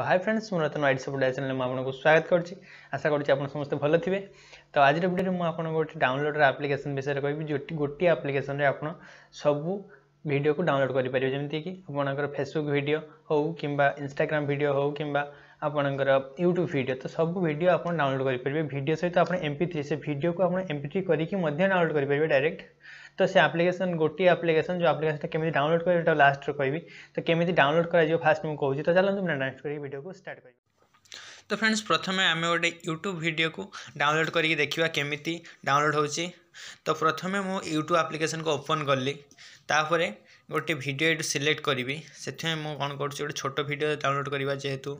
তো hi friends মু Ratan ID support channel মু আপনাদের স্বাগত করছি আশা করছি আপনারা সমস্ত ভালো থিবে তো আজির ভিডিওরে মু আপনাদের গোটে ডাউনলোডর আপ্লিকেশন বিষয়ে কইবি যেটি গোটি আপ্লিকেশন রে আপনারা সবু ভিডিও কু ডাউনলোড করি পারিবে যেমতি কি আপনাদের ফেসবুক ভিডিও হউ কিংবা ইনস্টাগ্রাম ভিডিও হউ কিংবা ଆପଣଙ୍କର ୟୁଟ୍ୟୁବ୍ ଭିଡ଼ିଓ ତ ସବୁ ଭିଡ଼ିଓ ଆପଣ ଡାଉନଲୋଡ଼୍ କରିପାରିବେ ଭିଡ଼ିଓ ସହିତ ଆପଣ ଏମ୍ ପି ଥ୍ରୀ ସେ ଭିଡ଼ିଓକୁ ଆପଣ ଏମ୍ ପି ଥ୍ରୀ କରିକି ମଧ୍ୟ ଡାଉନଲୋଡ଼୍ କରିପାରିବେ ଡାଇରେକ୍ଟ ତ ସେ ଆପ୍ଲିକେସନ୍ ଗୋଟିଏ ଆପ୍ଲିକେସନ୍ ଯେଉଁ ଆପ୍ଲିକେସନ୍ଟା କେମିତି ଡାଉନଲୋଡ଼ କରିବେ ଏଇଟା ଲାଷ୍ଟରେ କହିବି ତ କେମିତି ଡାଉନଲୋଡ଼ କରାଯିବ ଫାଷ୍ଟ ମୁଁ କହୁଛି ତ ଚାଲନ୍ତୁ ମୁଁ ଡାଉନଲୋଡ଼ କରିକି ଭିଡ଼ିଓକୁ ଷ୍ଟାର୍ଟ କରିବି ତ ଫ୍ରେଣ୍ଡସ୍ ପ୍ରଥମେ ଆମେ ଗୋଟେ ୟୁଟ୍ୟୁବ୍ ଭିଡ଼ିଓକୁ ଡାଉନଲୋଡ଼ କରିକି ଦେଖିବା କେମିତି ଡାଉନଲୋଡ଼ ହେଉଛି ତ ପ୍ରଥମେ ମୁଁ ୟୁଟ୍ୟୁବ୍ ଆପ୍ଲିକେସନ୍କୁ ଓପନ୍ କଲି ତାପରେ ଗୋଟେ ଭିଡ଼ିଓ ଏଇଠୁ ସିଲେକ୍ଟ କରିବି ସେଥିପାଇଁ ମୁଁ କ'ଣ କରୁଛି ଗୋଟେ ଛୋଟ ଭିଡ଼ିଓ ଡାଉନଲୋଡ଼ କରିବା ଯେହେତୁ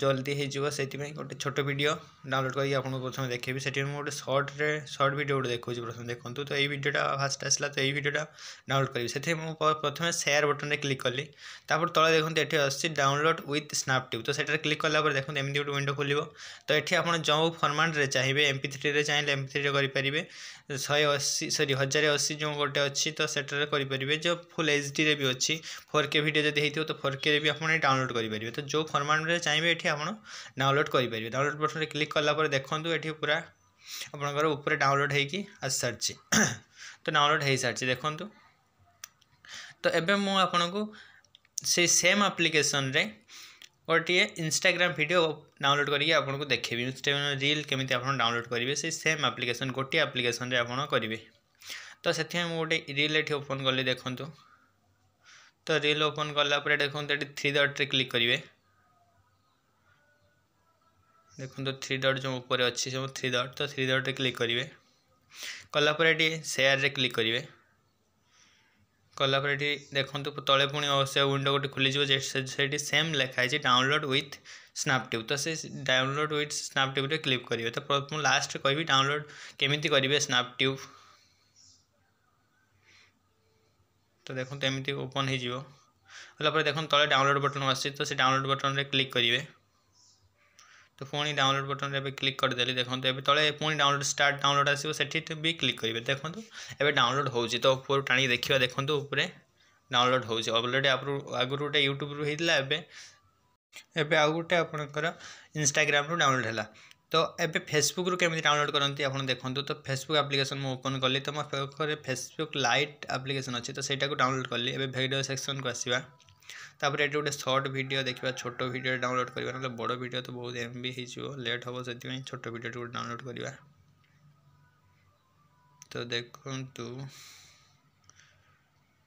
ଜଲ୍ଦି ହେଇଯିବ ସେଥିପାଇଁ ଗୋଟେ ଛୋଟ ଭିଡ଼ିଓ ଡାଉନଲୋଡ଼୍ କରିକି ଆପଣଙ୍କୁ ପ୍ରଥମେ ଦେଖେଇବି ସେଠି ମୁଁ ଗୋଟେ ସର୍ଟରେ ସର୍ଟ ଭିଡ଼ିଓ ଗୋଟେ ଦେଖାଉଛି ପ୍ରଥମେ ଦେଖନ୍ତୁ ତ ଏଇ ଭିଡ଼ିଓଟା ଫାଷ୍ଟ ଆସିଲା ତ ଏଇ ଭିଡ଼ିଓଟା ଡାଉନଲୋଡ଼୍ କରିବି ସେଥିପାଇଁ ମୁଁ ପ୍ରଥମେ ସେୟାର ବଟନ୍ରେ କ୍ଲିକ୍ କଲି ତାପରେ ତଳେ ଦେଖନ୍ତୁ ଏଠି ଆସୁଛି ଡାଉନଲୋଡ଼୍ ୱିଥ୍ ସ୍ନାପଟିଭ୍ ତ ସେଠାରେ କ୍ଲିକ୍ କଲା ପରେ ଦେଖନ୍ତୁ ଏମିତି ଗୋଟେ ୱିଣ୍ଡୋ ଖୋଲିବ ତ ଏଠି ଆପଣ ଯେଉଁ ଫର୍ମାଟ୍ରେ ଚାହିଁବେ ଏମ୍ପି ଥ୍ରୀରେ ଚାହିଁଲେ ଏମ୍ପି ଥ୍ରୀରେ କରିପାରିବେ ଶହେ ଅଶୀ ସରି ହଜାରେ ଅଶୀ ଯେଉଁ ଗୋଟେ ଅଛି ତ ସେଠାରେ କରିପାରିବେ ଯେଉଁ ଫୁଲ୍ ଏଚ୍ ଡିରେ ବି ଅଛି ଫୋର୍ କେ ଭିଡ଼ିଓ ଯଦି ହେଇଥିବ ତ ଫୋର୍ କେରେ ବି ଆପଣ ଡାଉନଲୋଡ଼୍ କରିପାରିବେ ତ ଯେଉଁ ଫର୍ମାଟ୍ରେ जितने चाहिए ये आप डाउनलोड करेंगे डाउनलोड बटन में क्लिक कलापुर देखो ये पूरा आपर डाउनलोड हो सारी तो डाउनलोड हो सारी देखु तो ये मुझको सेम आप्लिकेसन गोटे इनस्टाग्राम भिड डाउनलोड करके आपको देखेबी इनस्टाग्राम रिल केमी डाउनलोड करेंगे से सेम आप्लिकेसन गोटे आप्लिकेसन आप करेंगे तो से गोटे रिल ये ओपन कल देखु तो रिल ओपन कलापर देखते थ्री डट्रे क्लिक करेंगे ଦେଖନ୍ତୁ ଥ୍ରୀ ଡଟ୍ ଯେଉଁ ଉପରେ ଅଛି ସବୁ ଥ୍ରୀ ଡଟ୍ ତ ଥ୍ରୀ ଡଟ୍ରେ କ୍ଲିକ୍ କରିବେ କଲାପରେ ଏଠି ସେୟାର୍ରେ କ୍ଲିକ୍ କରିବେ କଲାପରେ ଏଠି ଦେଖନ୍ତୁ ତଳେ ପୁଣି ସେ ୱିଣ୍ଡୋ ଗୋଟେ ଖୋଲିଯିବ ସେଇଠି ସେମ୍ ଲେଖା ହେଇଛି ଡାଉନଲୋଡ଼ ୱିଥ୍ ସ୍ନାପଟିଭ୍ ତ ସେ ଡାଉନଲୋଡ଼ ୱିଥ୍ ସ୍ନାପଟିଭ୍ରେ କ୍ଲିକ୍ କରିବେ ତ ମୁଁ ଲାଷ୍ଟରେ କହିବି ଡାଉନଲୋଡ଼ କେମିତି କରିବେ ସ୍ନାପଟିଭ୍ ତ ଦେଖନ୍ତୁ ଏମିତି ଓପନ୍ ହେଇଯିବ କଲାପରେ ଦେଖନ୍ତୁ ତଳେ ଡାଉନଲୋଡ଼ ବଟନ୍ ଆସୁଛି ତ ସେ ଡାଉନଲୋଡ଼ ବଟନ୍ରେ କ୍ଲିକ୍ କରିବେ তো পুঁ ডাউনলোড বটন এবার ক্লিক করেদেলি দেখুন এবার তলে পুঁ ডাউনলোড স্টার্ট ডাউনলোড আসবে সেটি বি ক্লিক করবে দেখুন এবার ডাউনলোড হচ্ছে তো উপর টাণি দেখা দেখুন উপরে ডাউনলোড হচ্ছে অলরেডি আগুর গোটে ইউট্যুব্রু হয়েছিল এবে এবে আউ গোটে আপনার ইনস্টাগ্রামু ডাউনলোড হল তো এবে ফেসবুক কেমি ডাউনলোড করতে আপনার দেখুন তো ফেসবুক আপ্লিকেসন মু ওপন কলি তো মো পাখে ফেসবুক লাইট আপ্লিকেসন অছে তো সেইটা ডাউনলোড কলি এবে ভিডিও সেকশন কু আসবা तापर ये गोटे सर्ट भिड देखा छोट भिड डाउनलोड करवा ना बड़ भिड तो बहुत एम भी हो लेट हे से छोट भिड गोटे डाउनलोड करवा तो देखु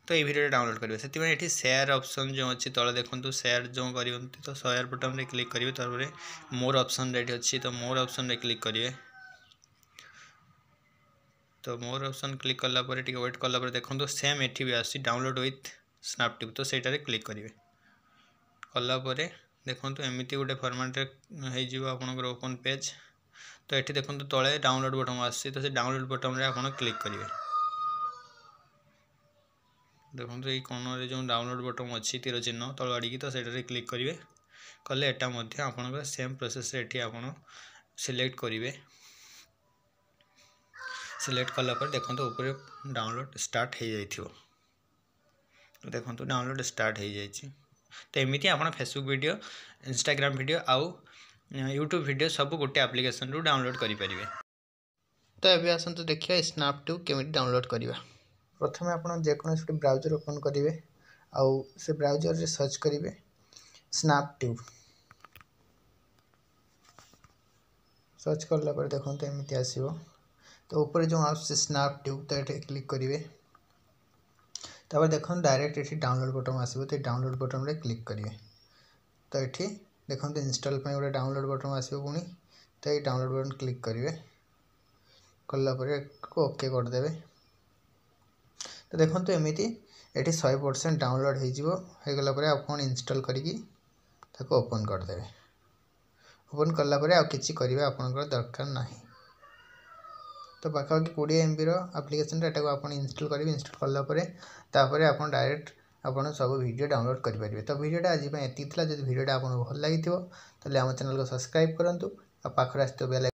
तो ये भिडे डाउनलोड करेंगे से सेयार अप्सन जो अच्छी तले देखते सेयार जो कर तो सेयार बटन में क्लिक करेंगे तरह मोर अप्सन ये अच्छी तो मोर अप्सन क्लिक करेंगे तो मोर अप्सन क्लिक कलापर टे व्वेट कला देखो सेम ये भी आसी डाउनलोड विथ ସ୍ନାପଟିପ୍ ତ ସେଇଟାରେ କ୍ଲିକ୍ କରିବେ କଲା ପରେ ଦେଖନ୍ତୁ ଏମିତି ଗୋଟେ ଫର୍ମାଟ୍ରେ ହେଇଯିବ ଆପଣଙ୍କର ଓପନ୍ ପେଜ୍ ତ ଏଠି ଦେଖନ୍ତୁ ତଳେ ଡାଉନଲୋଡ଼୍ ବଟନ୍ ଆସୁଛି ତ ସେ ଡାଉନଲୋଡ଼୍ ବଟନ୍ରେ ଆପଣ କ୍ଲିକ୍ କରିବେ ଦେଖନ୍ତୁ ଏଇ କୋଣରେ ଯେଉଁ ଡାଉନଲୋଡ଼୍ ବଟନ୍ ଅଛି ତୀର ଚିହ୍ନ ତଳ ଆଡ଼ିକି ତ ସେଇଟାରେ କ୍ଲିକ୍ କରିବେ କଲେ ଏଟା ମଧ୍ୟ ଆପଣଙ୍କର ସେମ୍ ପ୍ରୋସେସ୍ରେ ଏଠି ଆପଣ ସିଲେକ୍ଟ କରିବେ ସିଲେକ୍ଟ କଲା ପରେ ଦେଖନ୍ତୁ ଉପରେ ଡାଉନଲୋଡ଼୍ ଷ୍ଟାର୍ଟ ହୋଇଯାଇଥିବ देखो डाउनलोड स्टार्ट हो जाए तो एमती आप फेसबुक भिड इनस्टाग्राम भिड आउ यूट्यूब भिड सब गोटे आप्लिकेसन रू डाउनलोड करें तो ये आसत देखिए स्नाप टू केमी डाउनलोड करवा प्रथम आपड़े ब्राउजर ओपन करेंगे आउ से ब्राउजर में सर्च करेंगे स्नाप ट्यूब सर्च कर देखते एमती आसो तो ऊपर जो आप स्नाप ट्यूब तो ये क्लिक करेंगे तपर देख डायरेक्ट ये डाउनलोड बटन आस डाउनलोड बटन में क्लिक करेंगे तो ये देखते इनस्टल पर गोटे डाउनलोड बटन आसो पुणी तो ये डाउनलोड बटन क्लिक करेंगे कलापर को ओके करदे तो देखते एमती ये शहे परसेंट डाउनलोड होगलापर आप कौन इनस्टल करपन करदे ओपन कलापर आ कि करेंगे दरकार नहीं ତ ପାଖାପାଖି କୋଡ଼ିଏ ଏମ୍ବିର ଆପ୍ଲିକେସନ୍ଟା ଏଟାକୁ ଆପଣ ଇନଷ୍ଟଲ୍ କରିବେ ଇନଷ୍ଟଲ୍ କଲା ପରେ ତାପରେ ଆପଣ ଡାଇରେକ୍ଟ ଆପଣ ସବୁ ଭିଡ଼ିଓ ଡାଉନଲୋଡ଼୍ କରିପାରିବେ ତ ଭିଡ଼ିଓଟା ଆଜି ପାଇଁ ଏତିକି ଥିଲା ଯଦି ଭିଡ଼ିଓଟା ଆପଣଙ୍କୁ ଭଲ ଲାଗିଥିବ ତାହେଲେ ଆମ ଚ୍ୟାନେଲ୍କୁ ସବସ୍କ୍ରାଇବ୍ କରନ୍ତୁ ଆଉ ପାଖରେ ଆସିଥିବା ବେଲ୍